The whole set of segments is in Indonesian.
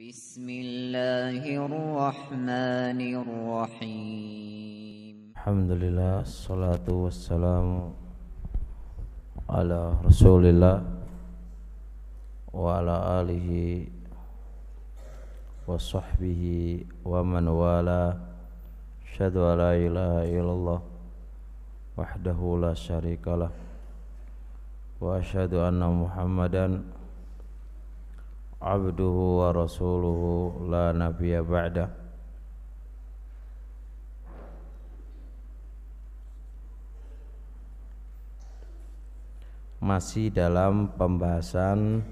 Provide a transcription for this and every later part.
بسم الله الرحمن الرحيم الحمد لله الصلاة والسلام على رسول الله وعلى آله وصحبه ومن والاه أشهد أن لا إله إلا الله وحده لا شريك له وأشهد أن محمدا عبده ورسوله لا نبي بعده masih dalam pembahasan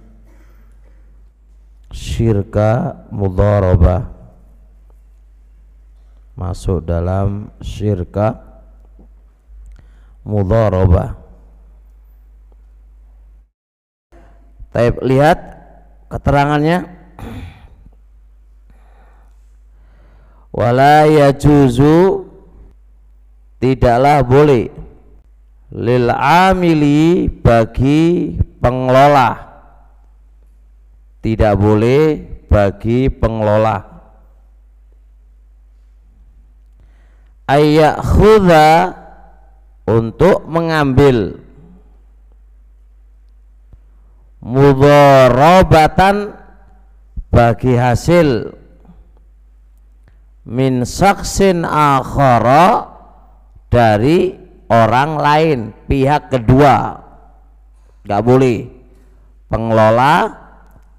syirka mudoroba masuk dalam syirka mudoroba. Taib lihat keterangannya wala yajuzu tidaklah boleh lil amili bagi pengelola tidak boleh bagi pengelola ayak ayyakhudha untuk mengambil mudharabatan bagi hasil min saksin akhara dari orang lain pihak kedua nggak boleh pengelola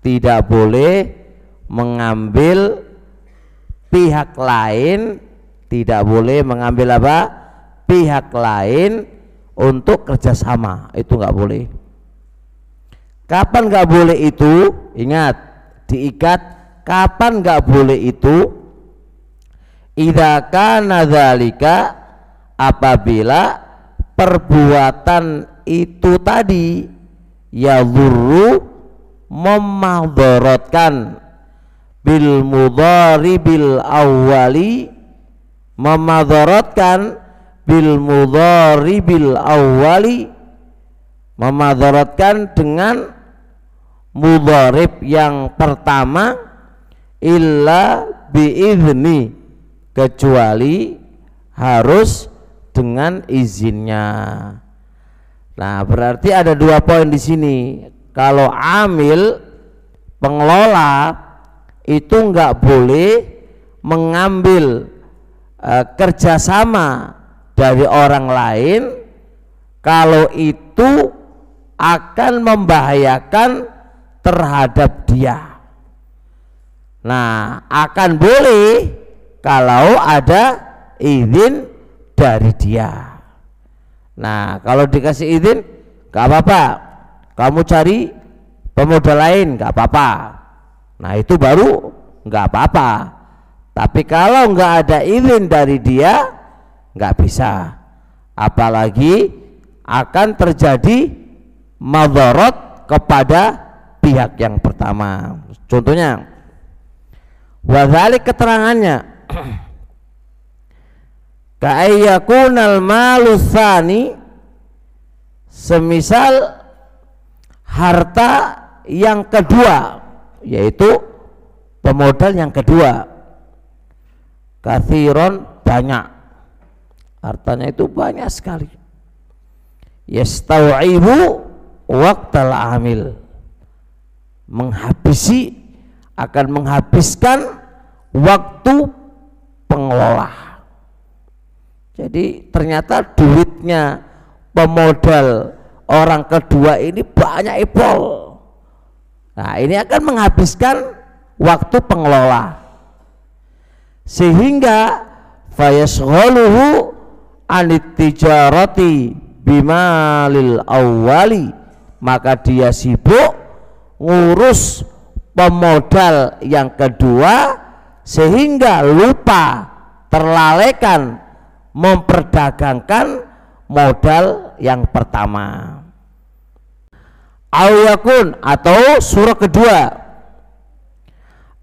tidak boleh mengambil pihak lain tidak boleh mengambil apa pihak lain untuk kerjasama itu nggak boleh Kapan nggak boleh itu? Ingat, diikat. Kapan nggak boleh itu? Idaka nazalika apabila perbuatan itu tadi ya zurru memadorotkan bil mudhari bil awali memadorotkan bil mudhari bil awali memadorotkan dengan mudharib yang pertama illa biizni kecuali harus dengan izinnya. Nah, berarti ada dua poin di sini. Kalau amil pengelola itu nggak boleh mengambil e, kerjasama dari orang lain kalau itu akan membahayakan terhadap dia. Nah, akan boleh kalau ada izin dari dia. Nah, kalau dikasih izin, gak apa-apa. Kamu cari pemodal lain, gak apa-apa. Nah, itu baru gak apa-apa. Tapi kalau gak ada izin dari dia, gak bisa. Apalagi akan terjadi madorot kepada pihak yang pertama. Contohnya wazalik keterangannya kaiyakunal malusani, semisal harta yang kedua yaitu pemodal yang kedua kathiron banyak hartanya itu banyak sekali yastau'ibu waktal amil menghabisi akan menghabiskan waktu pengelola. Jadi ternyata duitnya pemodal orang kedua ini banyak ipol. Nah, ini akan menghabiskan waktu pengelola. Sehingga fayasholuhu anit bimalil awali maka dia sibuk ngurus pemodal yang kedua sehingga lupa terlalekan memperdagangkan modal yang pertama awyakun atau surah kedua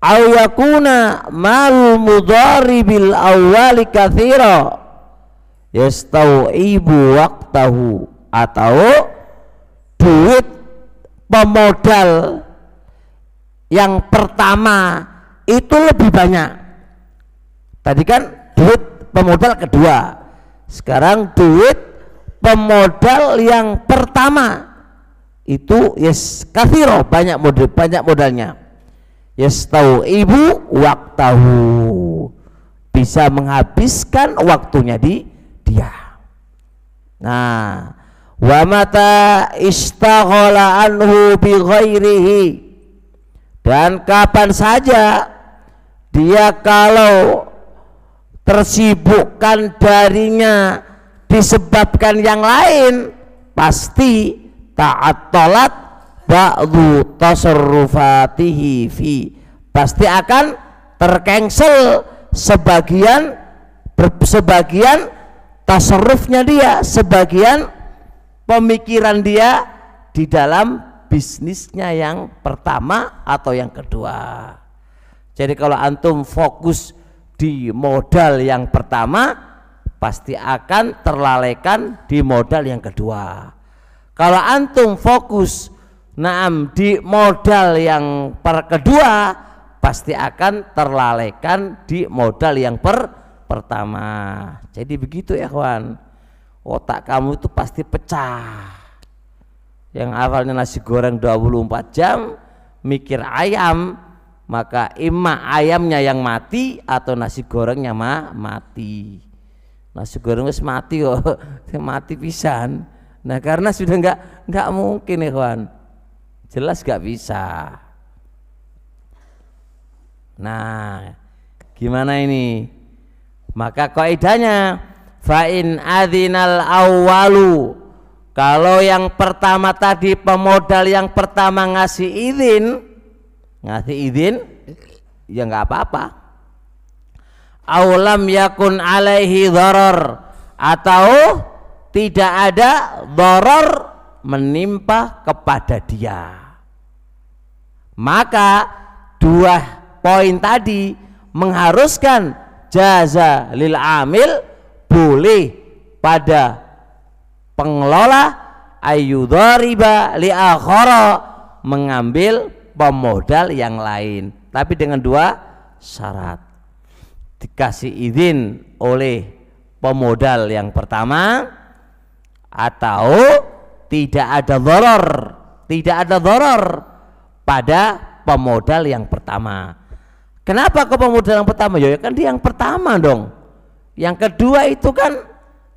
awyakuna mal mudhari bil awali kathira ibu waktahu atau duit pemodal yang pertama itu lebih banyak tadi kan duit pemodal kedua sekarang duit pemodal yang pertama itu yes kafiro banyak modal banyak modalnya yes tahu ibu waktu bisa menghabiskan waktunya di dia nah wa mata istaghala anhu bi ghairihi dan kapan saja dia kalau tersibukkan darinya disebabkan yang lain pasti taat tolat ba'du tasarrufatihi fi pasti akan terkengsel sebagian sebagian tasarrufnya dia sebagian pemikiran dia di dalam bisnisnya yang pertama atau yang kedua. Jadi kalau antum fokus di modal yang pertama pasti akan terlalekan di modal yang kedua. Kalau antum fokus naam di modal yang per kedua pasti akan terlalekan di modal yang per pertama. Jadi begitu ya kawan otak kamu itu pasti pecah yang awalnya nasi goreng 24 jam mikir ayam maka ima ayamnya yang mati atau nasi gorengnya ma mati nasi goreng wis mati kok oh. mati pisan nah karena sudah enggak enggak mungkin ya kawan jelas enggak bisa nah gimana ini maka kaidahnya Fa'in adinal awalu Kalau yang pertama tadi pemodal yang pertama ngasih izin Ngasih izin Ya nggak apa-apa Aulam yakun alaihi doror Atau tidak ada doror menimpa kepada dia Maka dua poin tadi mengharuskan jaza lil amil boleh pada pengelola ayudhariba akhara mengambil pemodal yang lain tapi dengan dua syarat dikasih izin oleh pemodal yang pertama atau tidak ada doror tidak ada doror pada pemodal yang pertama kenapa ke pemodal yang pertama ya, ya kan dia yang pertama dong yang kedua itu kan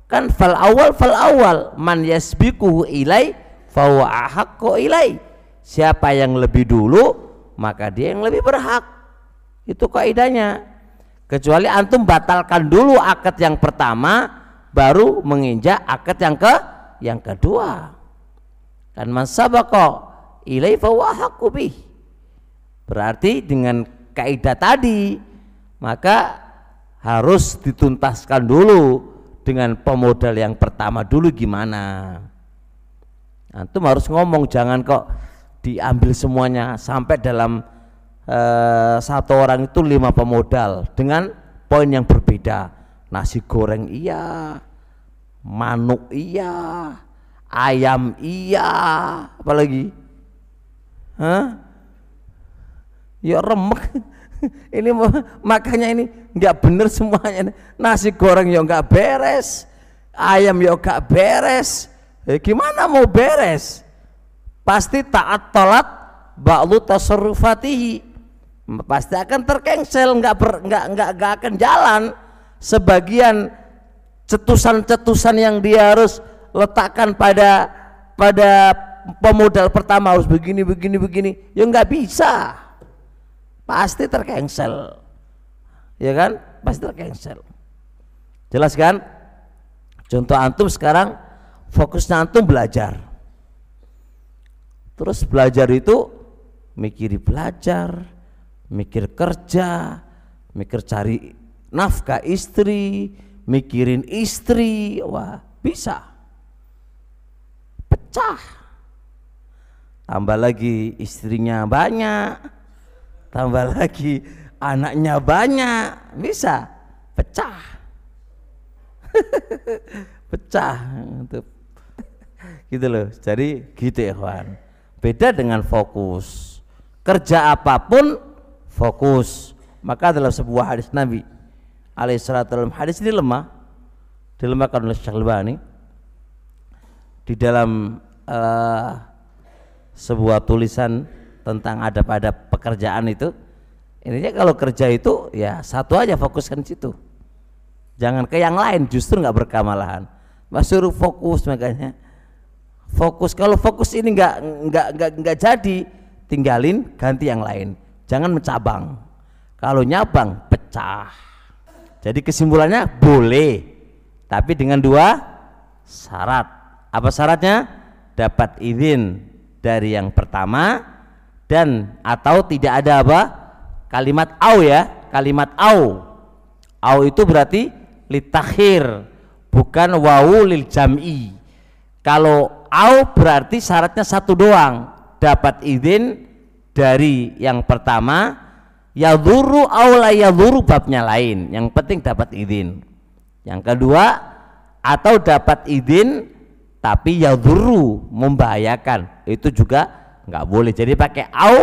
kan fal awal fal awal man yasbiku ilai fawahakku ilai. Siapa yang lebih dulu maka dia yang lebih berhak. Itu kaidahnya. Kecuali antum batalkan dulu akad yang pertama baru menginjak akad yang ke yang kedua. Kan man sabaqa ilai fawahakku bih. Berarti dengan kaidah tadi maka harus dituntaskan dulu dengan pemodal yang pertama dulu gimana nah, antum harus ngomong jangan kok diambil semuanya sampai dalam e, satu orang itu lima pemodal dengan poin yang berbeda nasi goreng iya manuk iya ayam iya apalagi Hah? ya remek ini makanya ini nggak bener semuanya nasi goreng yang nggak beres ayam yang nggak beres eh, gimana mau beres pasti taat tolat baklu tasarrufatihi pasti akan terkengsel nggak nggak nggak nggak akan jalan sebagian cetusan-cetusan yang dia harus letakkan pada pada pemodal pertama harus begini begini begini ya nggak bisa pasti tercancel ya kan pasti tercancel jelas kan contoh antum sekarang fokus antum belajar terus belajar itu mikir belajar mikir kerja mikir cari nafkah istri mikirin istri wah bisa pecah tambah lagi istrinya banyak tambah lagi anaknya banyak bisa pecah pecah gitu. gitu loh jadi gitu ikhwan beda dengan fokus kerja apapun fokus maka adalah sebuah hadis Nabi alaihissalam hadis ini lemah dilemahkan oleh Syekh lebani di dalam uh, sebuah tulisan tentang ada pada pekerjaan itu intinya kalau kerja itu ya satu aja fokuskan situ jangan ke yang lain justru nggak berkah malahan mas suruh fokus makanya fokus kalau fokus ini nggak nggak nggak nggak jadi tinggalin ganti yang lain jangan mencabang kalau nyabang pecah jadi kesimpulannya boleh tapi dengan dua syarat apa syaratnya dapat izin dari yang pertama dan atau tidak ada apa kalimat au ya kalimat au au itu berarti litakhir bukan wau lil jam'i kalau au berarti syaratnya satu doang dapat izin dari yang pertama ya yaduru au la yaduru babnya lain yang penting dapat izin yang kedua atau dapat izin tapi ya yaduru membahayakan itu juga nggak boleh jadi pakai au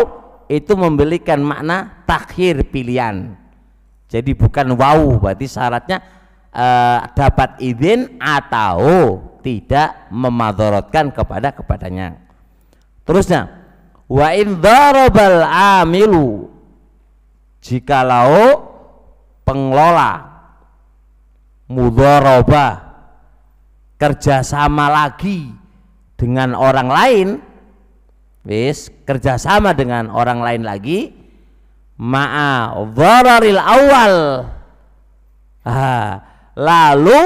itu memberikan makna takhir pilihan jadi bukan wau berarti syaratnya eh, dapat izin atau tidak memadorotkan kepada kepadanya terusnya wa in darabal amilu jikalau pengelola mudharabah kerjasama lagi dengan orang lain wis kerjasama dengan orang lain lagi ma'a dhararil awal lalu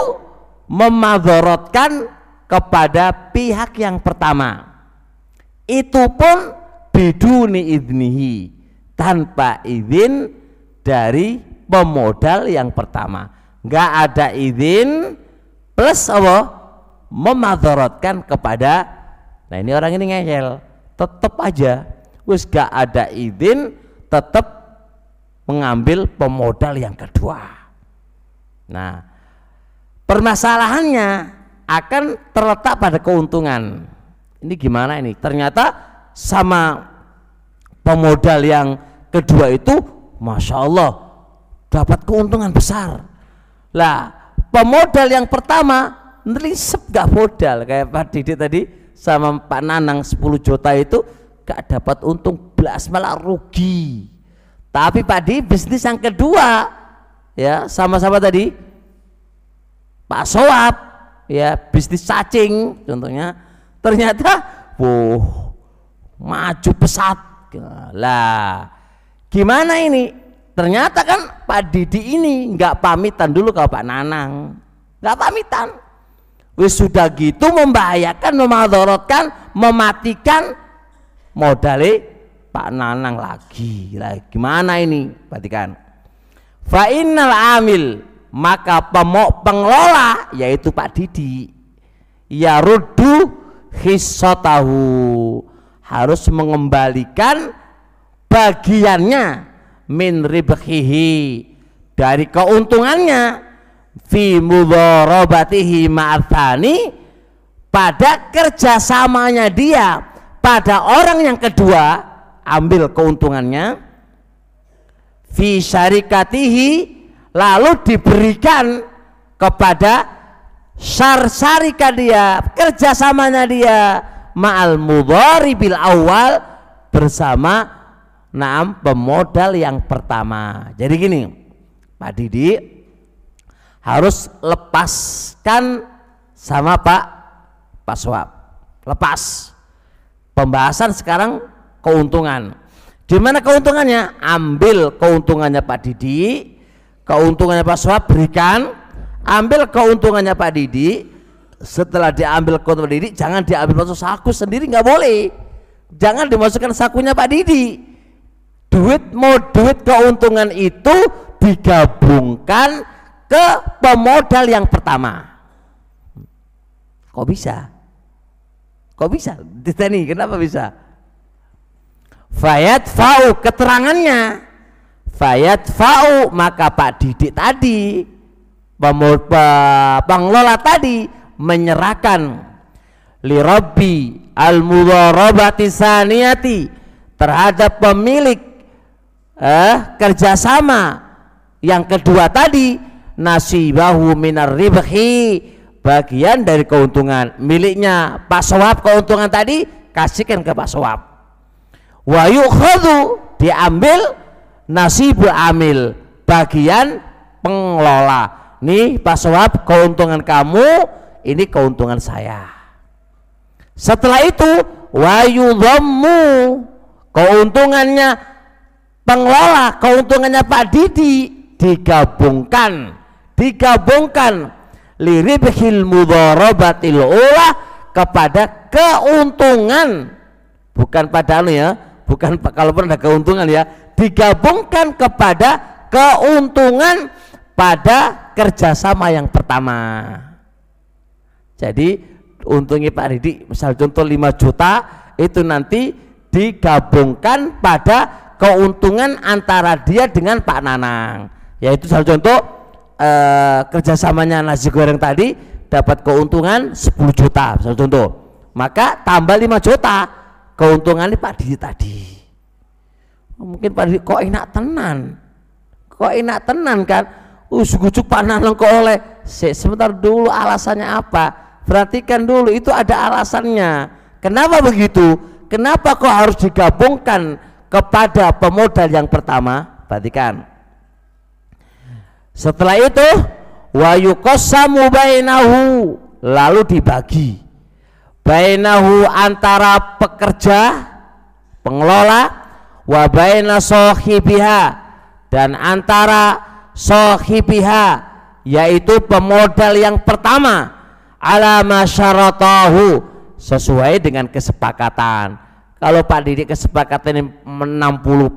memadorotkan kepada pihak yang pertama itu pun biduni idnihi tanpa izin dari pemodal yang pertama nggak ada izin plus Allah memadorotkan kepada nah ini orang ini ngehel tetap aja wis gak ada izin tetap mengambil pemodal yang kedua nah permasalahannya akan terletak pada keuntungan ini gimana ini ternyata sama pemodal yang kedua itu Masya Allah dapat keuntungan besar lah pemodal yang pertama nelisep gak modal kayak Pak Didi tadi sama Pak Nanang 10 juta itu gak dapat untung belas malah rugi tapi Pak Di bisnis yang kedua ya sama-sama tadi Pak Soap ya bisnis cacing contohnya ternyata wow maju pesat lah gimana ini ternyata kan Pak Didi ini nggak pamitan dulu kalau Pak Nanang nggak pamitan Wis sudah gitu membahayakan, memadorotkan, mematikan modalnya Pak Nanang lagi. lagi gimana ini? Perhatikan. Fa innal amil maka pemok pengelola yaitu Pak Didi ya rudu hisotahu harus mengembalikan bagiannya min ribhihi dari keuntungannya fi mudharabatihi ma'athani pada kerjasamanya dia pada orang yang kedua ambil keuntungannya fi syarikatihi lalu diberikan kepada syar syarikat dia kerjasamanya dia ma'al mudharibil awal bersama enam pemodal yang pertama jadi gini Pak Didi harus lepaskan sama Pak Pak Soab. Lepas. Pembahasan sekarang keuntungan. Di mana keuntungannya? Ambil keuntungannya Pak Didi, keuntungannya Pak Swab berikan, ambil keuntungannya Pak Didi. Setelah diambil keuntungan Didi, jangan diambil masuk saku sendiri nggak boleh. Jangan dimasukkan sakunya Pak Didi. Duit mau duit keuntungan itu digabungkan ke pemodal yang pertama. Kok bisa? Kok bisa? Ditani, kenapa bisa? Fayat fau keterangannya. Fayat fau maka Pak Didik tadi pengelola tadi menyerahkan lirobi al saniyati terhadap pemilik eh, kerjasama yang kedua tadi nasibahu minar ribhi bagian dari keuntungan miliknya Pak Soap keuntungan tadi kasihkan ke Pak Soap wa yukhadu diambil nasibu amil bagian pengelola nih Pak Soap keuntungan kamu ini keuntungan saya setelah itu wa yudhammu keuntungannya pengelola keuntungannya Pak Didi digabungkan digabungkan liribhil mudharabatil ula kepada keuntungan bukan pada anu ya bukan kalau pun ada keuntungan ya digabungkan kepada keuntungan pada kerjasama yang pertama jadi untungnya Pak Ridi misal contoh 5 juta itu nanti digabungkan pada keuntungan antara dia dengan Pak Nanang yaitu salah contoh eh, kerjasamanya nasi goreng tadi dapat keuntungan 10 juta misalnya contoh maka tambah 5 juta keuntungannya Pak Didi tadi oh, mungkin Pak Didi kok enak tenan kok enak tenan kan usuk uh, ujuk Pak Nanang kok oleh Se sebentar dulu alasannya apa perhatikan dulu itu ada alasannya kenapa begitu kenapa kok harus digabungkan kepada pemodal yang pertama perhatikan setelah itu wa yuqassamu bainahu lalu dibagi. Bainahu antara pekerja pengelola wa baina sahibiha dan antara sahibiha yaitu pemodal yang pertama ala masyaratahu sesuai dengan kesepakatan kalau Pak Didik kesepakatan ini 60%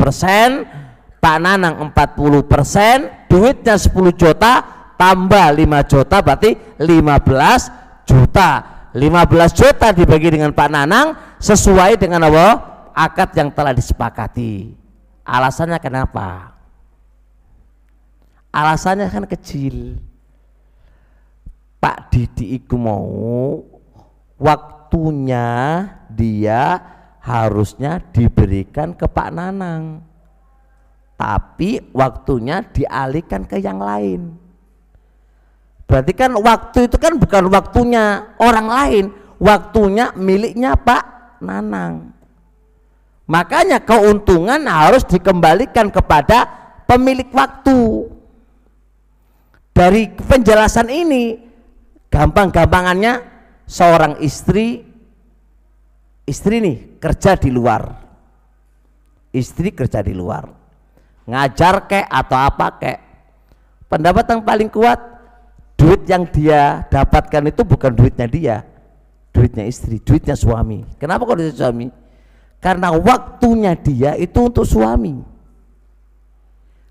Pak Nanang 40% duitnya 10 juta tambah 5 juta berarti 15 juta 15 juta dibagi dengan Pak Nanang sesuai dengan apa akad yang telah disepakati alasannya kenapa alasannya kan kecil Pak Didi iku mau waktunya dia harusnya diberikan ke Pak Nanang tapi waktunya dialihkan ke yang lain. Berarti kan waktu itu kan bukan waktunya orang lain, waktunya miliknya Pak Nanang. Makanya keuntungan harus dikembalikan kepada pemilik waktu. Dari penjelasan ini, gampang-gampangannya seorang istri, istri nih kerja di luar. Istri kerja di luar ngajar kek atau apa kek pendapat yang paling kuat duit yang dia dapatkan itu bukan duitnya dia duitnya istri duitnya suami kenapa kalau suami karena waktunya dia itu untuk suami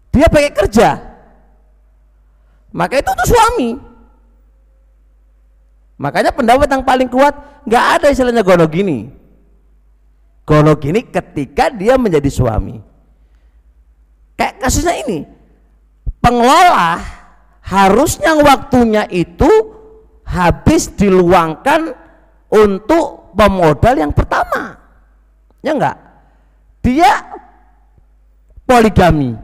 dia pakai kerja maka itu untuk suami makanya pendapat yang paling kuat nggak ada istilahnya gono gini gono gini ketika dia menjadi suami Kayak kasusnya ini, pengelola harusnya waktunya itu habis diluangkan untuk pemodal yang pertama. Ya enggak? Dia poligami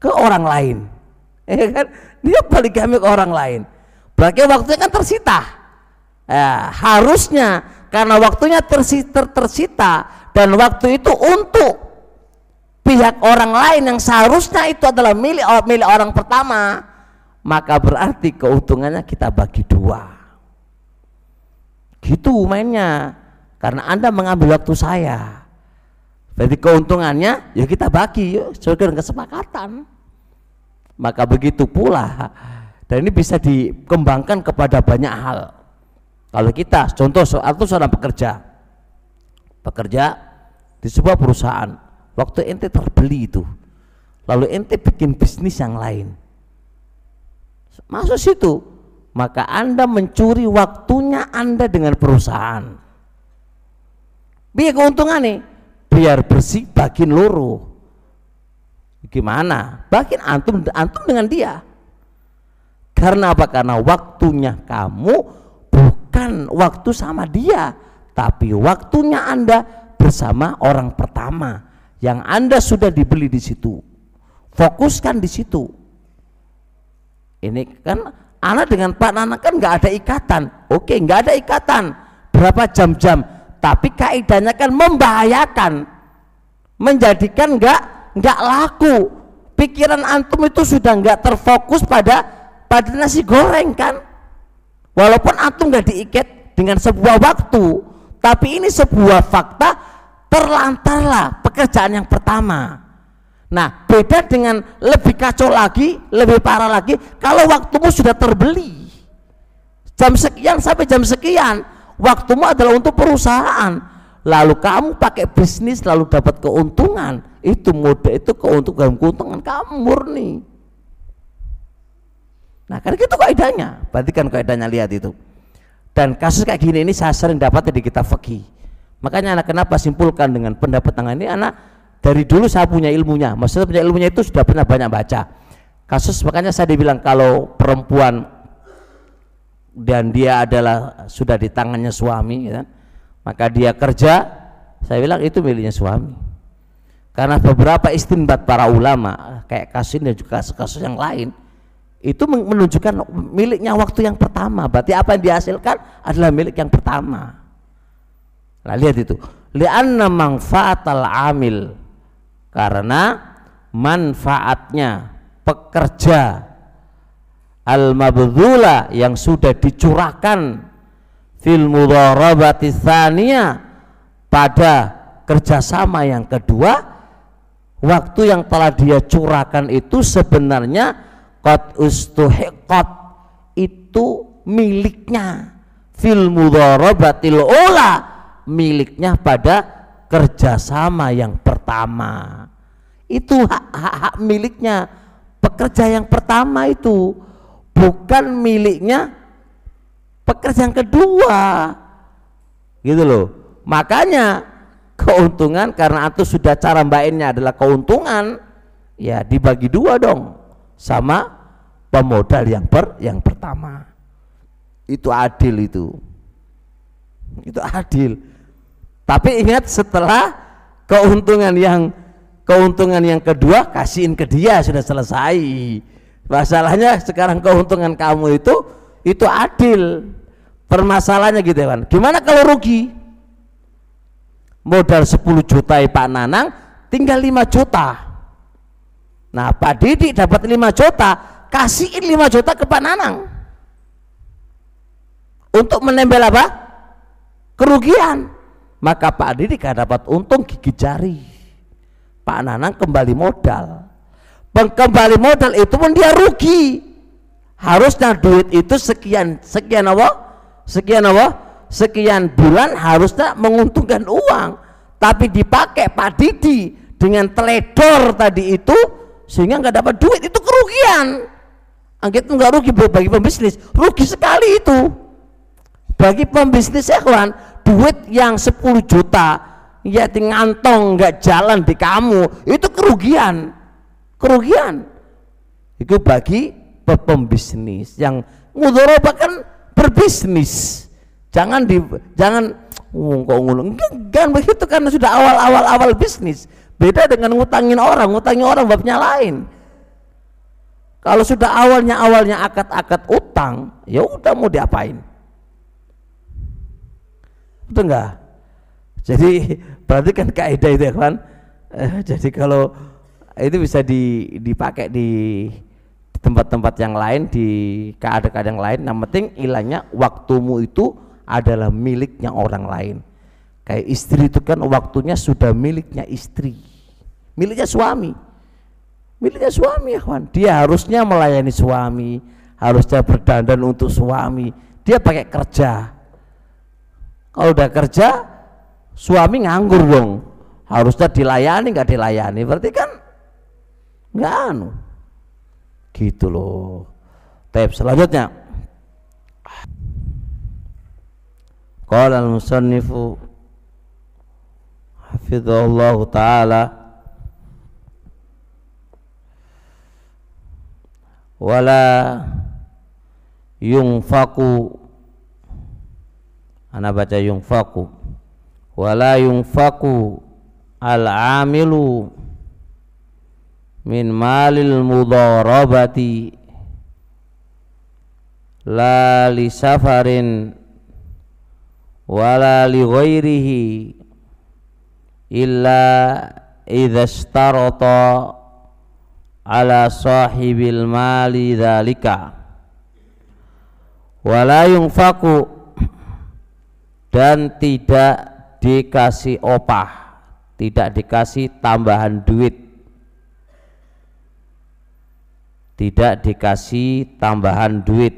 ke orang lain. Ya kan? Dia poligami ke orang lain. Berarti waktunya kan tersita. Ya, harusnya karena waktunya tersita, tersita dan waktu itu untuk pihak orang lain yang seharusnya itu adalah milik oh, milik orang pertama maka berarti keuntungannya kita bagi dua gitu mainnya karena anda mengambil waktu saya jadi keuntungannya ya kita bagi yuk ya, sesuai kesepakatan maka begitu pula dan ini bisa dikembangkan kepada banyak hal kalau kita contoh atau seorang pekerja pekerja di sebuah perusahaan waktu ente terbeli itu lalu ente bikin bisnis yang lain masuk situ maka anda mencuri waktunya anda dengan perusahaan biar keuntungan nih biar bersih bagin loro gimana bagin antum antum dengan dia karena apa karena waktunya kamu bukan waktu sama dia tapi waktunya anda bersama orang pertama yang Anda sudah dibeli di situ. Fokuskan di situ. Ini kan anak dengan Pak Nana kan nggak ada ikatan. Oke, nggak ada ikatan. Berapa jam-jam? Tapi kaidahnya kan membahayakan, menjadikan nggak nggak laku. Pikiran antum itu sudah nggak terfokus pada pada nasi goreng kan. Walaupun antum nggak diikat dengan sebuah waktu, tapi ini sebuah fakta terlantarlah pekerjaan yang pertama. Nah, beda dengan lebih kacau lagi, lebih parah lagi kalau waktumu sudah terbeli. Jam sekian sampai jam sekian, waktumu adalah untuk perusahaan. Lalu kamu pakai bisnis lalu dapat keuntungan. Itu mode itu keuntungan keuntungan kamu murni. Nah, karena itu kaidahnya. berarti kan kaidahnya lihat itu. Dan kasus kayak gini ini saya sering dapat di kita fakih Makanya anak kenapa simpulkan dengan pendapat tangan ini anak dari dulu saya punya ilmunya. Maksudnya punya ilmunya itu sudah pernah banyak baca. Kasus makanya saya dibilang kalau perempuan dan dia adalah sudah di tangannya suami, ya, maka dia kerja, saya bilang itu miliknya suami. Karena beberapa istimbat para ulama, kayak kasus ini dan juga kasus-kasus yang lain, itu menunjukkan miliknya waktu yang pertama. Berarti apa yang dihasilkan adalah milik yang pertama Nah, lihat itu. Lianna manfaatal amil. Karena manfaatnya pekerja al mabdhula yang sudah dicurahkan fil mudharabati pada kerjasama yang kedua waktu yang telah dia curahkan itu sebenarnya qad ustuhiqat itu miliknya fil mudharabatil ula miliknya pada kerjasama yang pertama itu hak, hak, miliknya pekerja yang pertama itu bukan miliknya pekerja yang kedua gitu loh makanya keuntungan karena itu sudah cara mbainnya adalah keuntungan ya dibagi dua dong sama pemodal yang per yang pertama itu adil itu itu adil tapi ingat setelah keuntungan yang keuntungan yang kedua kasihin ke dia sudah selesai. Masalahnya sekarang keuntungan kamu itu itu adil. Permasalahannya gitu kan. Gimana kalau rugi? Modal 10 juta ya Pak Nanang tinggal 5 juta. Nah, Pak Didi dapat 5 juta, kasihin 5 juta ke Pak Nanang. Untuk menempel apa? Kerugian maka Pak Didi gak dapat untung gigi jari Pak Nanang kembali modal pengkembali modal itu pun dia rugi harusnya duit itu sekian sekian apa sekian apa sekian bulan harusnya menguntungkan uang tapi dipakai Pak Didi dengan teledor tadi itu sehingga nggak dapat duit itu kerugian Angket nggak rugi bagi pembisnis rugi sekali itu bagi pembisnis kawan duit yang 10 juta ya ngantong nggak jalan di kamu itu kerugian kerugian itu bagi pembisnis yang mudoro kan berbisnis jangan di jangan oh, kok ngulung kan begitu karena sudah awal awal awal bisnis beda dengan ngutangin orang ngutangin orang babnya lain kalau sudah awalnya awalnya akad-akad utang ya udah mau diapain Betul enggak? Jadi berarti kan kaidah itu ya kan. Eh, jadi kalau itu bisa di, dipakai di tempat-tempat yang lain di keadaan-keadaan yang lain. Yang penting ilahnya waktumu itu adalah miliknya orang lain. Kayak istri itu kan waktunya sudah miliknya istri, miliknya suami, miliknya suami ya kawan. Dia harusnya melayani suami, harusnya berdandan untuk suami. Dia pakai kerja, kalau udah kerja suami nganggur dong harusnya dilayani nggak dilayani berarti kan nggak anu gitu loh tab selanjutnya qala al-musannifu hafizahullahu taala wala yungfaku anda baca yungfaku wala yungfaku al-amilu min malil mudharabati la li safarin wala li ghairihi illa idza starata ala sahibil mali dzalika wala yunfaku dan tidak dikasih opah tidak dikasih tambahan duit tidak dikasih tambahan duit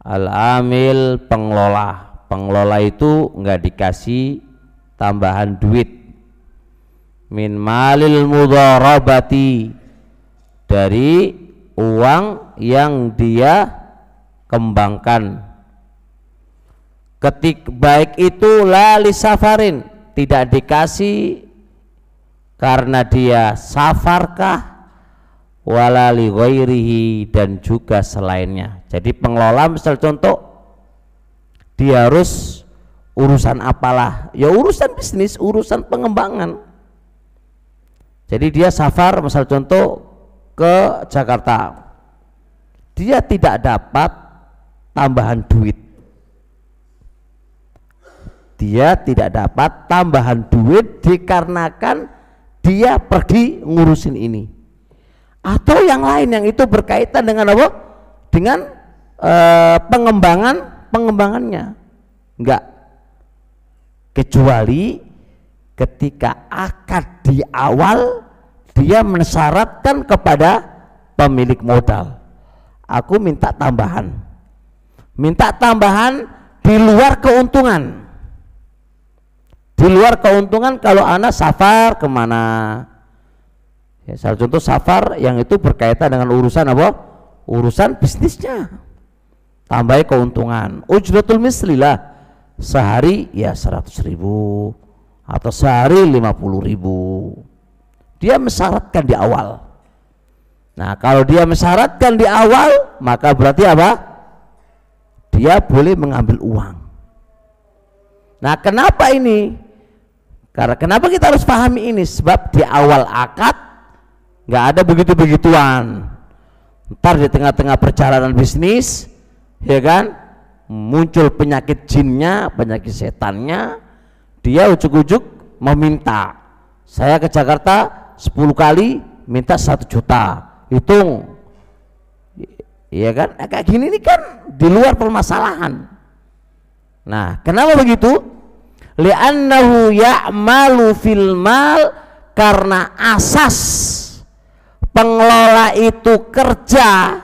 al-amil pengelola pengelola itu nggak dikasih tambahan duit min malil mudharabati dari uang yang dia kembangkan ketik baik itu lali safarin tidak dikasih karena dia safarkah walali ghairihi dan juga selainnya jadi pengelola misal contoh dia harus urusan apalah ya urusan bisnis urusan pengembangan jadi dia safar misal contoh ke Jakarta dia tidak dapat tambahan duit dia tidak dapat tambahan duit dikarenakan dia pergi ngurusin ini atau yang lain yang itu berkaitan dengan apa dengan e, pengembangan pengembangannya enggak kecuali ketika akad di awal dia mensyaratkan kepada pemilik modal aku minta tambahan minta tambahan di luar keuntungan di luar keuntungan kalau anak safar kemana ya, salah contoh safar yang itu berkaitan dengan urusan apa urusan bisnisnya tambah keuntungan ujratul mislilah sehari ya 100 ribu atau sehari 50 ribu dia mensyaratkan di awal nah kalau dia mensyaratkan di awal maka berarti apa dia boleh mengambil uang nah kenapa ini karena kenapa kita harus pahami ini? Sebab di awal akad nggak ada begitu-begituan. Ntar di tengah-tengah perjalanan bisnis, ya kan? Muncul penyakit jinnya, penyakit setannya, dia ujuk-ujuk meminta. Saya ke Jakarta 10 kali minta satu juta. Hitung. ya kan? Nah, kayak gini ini kan di luar permasalahan. Nah, kenapa begitu? li'annahu ya'malu fil mal karena asas pengelola itu kerja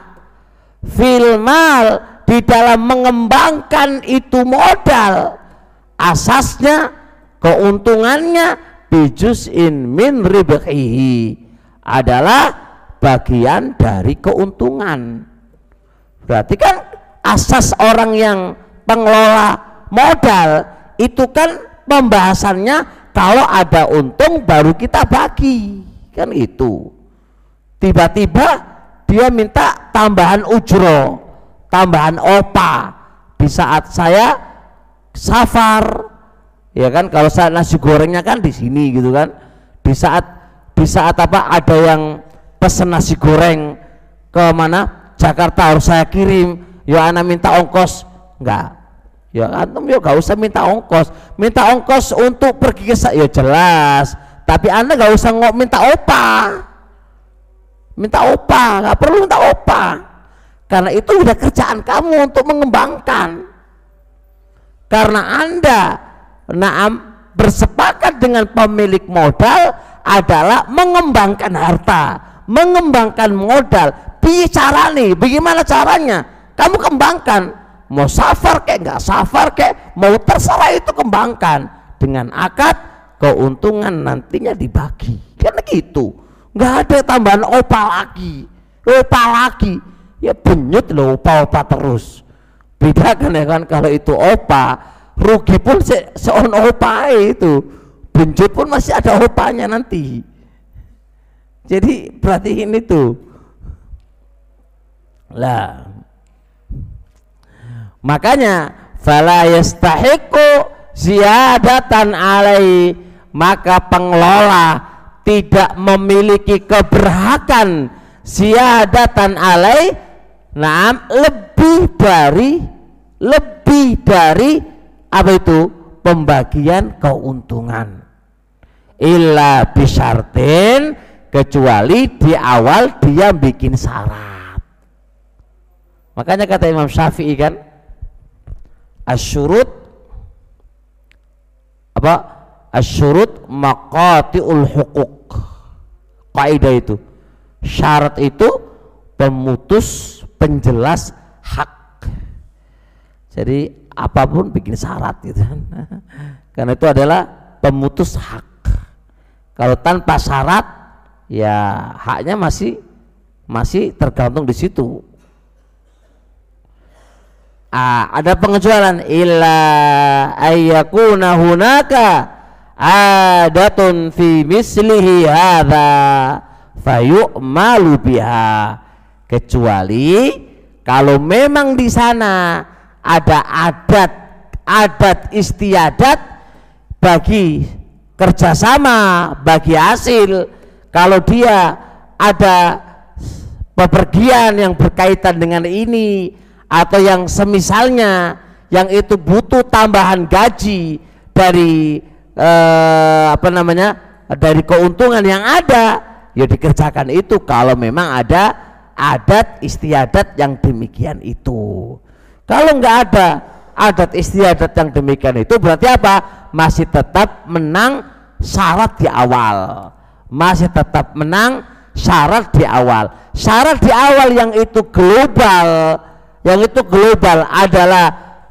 fil mal di dalam mengembangkan itu modal asasnya keuntungannya bijus in min ribhihi adalah bagian dari keuntungan berarti kan asas orang yang pengelola modal itu kan pembahasannya kalau ada untung baru kita bagi kan itu tiba-tiba dia minta tambahan ujro tambahan opa di saat saya safar ya kan kalau saya nasi gorengnya kan di sini gitu kan di saat di saat apa ada yang pesen nasi goreng ke mana Jakarta harus saya kirim ya anak minta ongkos enggak ya antum ya gak usah minta ongkos minta ongkos untuk pergi ke saya jelas tapi anda gak usah ngok minta opa minta opa gak perlu minta opa karena itu udah kerjaan kamu untuk mengembangkan karena anda naam bersepakat dengan pemilik modal adalah mengembangkan harta mengembangkan modal bicara nih bagaimana caranya kamu kembangkan mau safar kayak nggak safar kayak mau terserah itu kembangkan dengan akad keuntungan nantinya dibagi karena gitu nggak ada tambahan opal lagi opal lagi ya benyut loh opa-opa terus beda kan ya kan kalau itu opa rugi pun se seon opa itu penyut pun masih ada opanya nanti jadi perhatiin itu lah Makanya fala yastahiku ziyadatan alai maka pengelola tidak memiliki keberhakan ziyadatan alai naam lebih dari lebih dari apa itu pembagian keuntungan illa bisyartin kecuali di awal dia bikin syarat makanya kata Imam Syafi'i kan asyurut apa asyurut maqatiul hukuk kaidah itu syarat itu pemutus penjelas hak jadi apapun bikin syarat gitu kan. karena itu adalah pemutus hak kalau tanpa syarat ya haknya masih masih tergantung di situ ah, ada pengecualian illa ayyakuna hunaka adatun fi mislihi hadza fayu'malu biha kecuali kalau memang di sana ada adat adat istiadat bagi kerjasama bagi hasil kalau dia ada pepergian yang berkaitan dengan ini atau yang semisalnya yang itu butuh tambahan gaji dari eh, apa namanya dari keuntungan yang ada ya dikerjakan itu kalau memang ada adat istiadat yang demikian itu kalau nggak ada adat istiadat yang demikian itu berarti apa masih tetap menang syarat di awal masih tetap menang syarat di awal syarat di awal yang itu global yang itu global adalah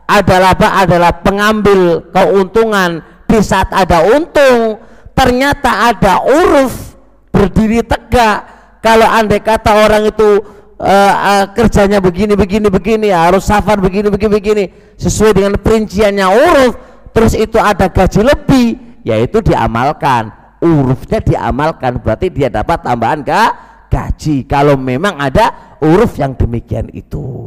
adalah apa? Adalah pengambil keuntungan di saat ada untung ternyata ada uruf berdiri tegak kalau andai kata orang itu uh, uh, kerjanya begini begini begini harus safar begini begini begini sesuai dengan perinciannya uruf terus itu ada gaji lebih yaitu diamalkan urufnya diamalkan berarti dia dapat tambahan ke gaji kalau memang ada uruf yang demikian itu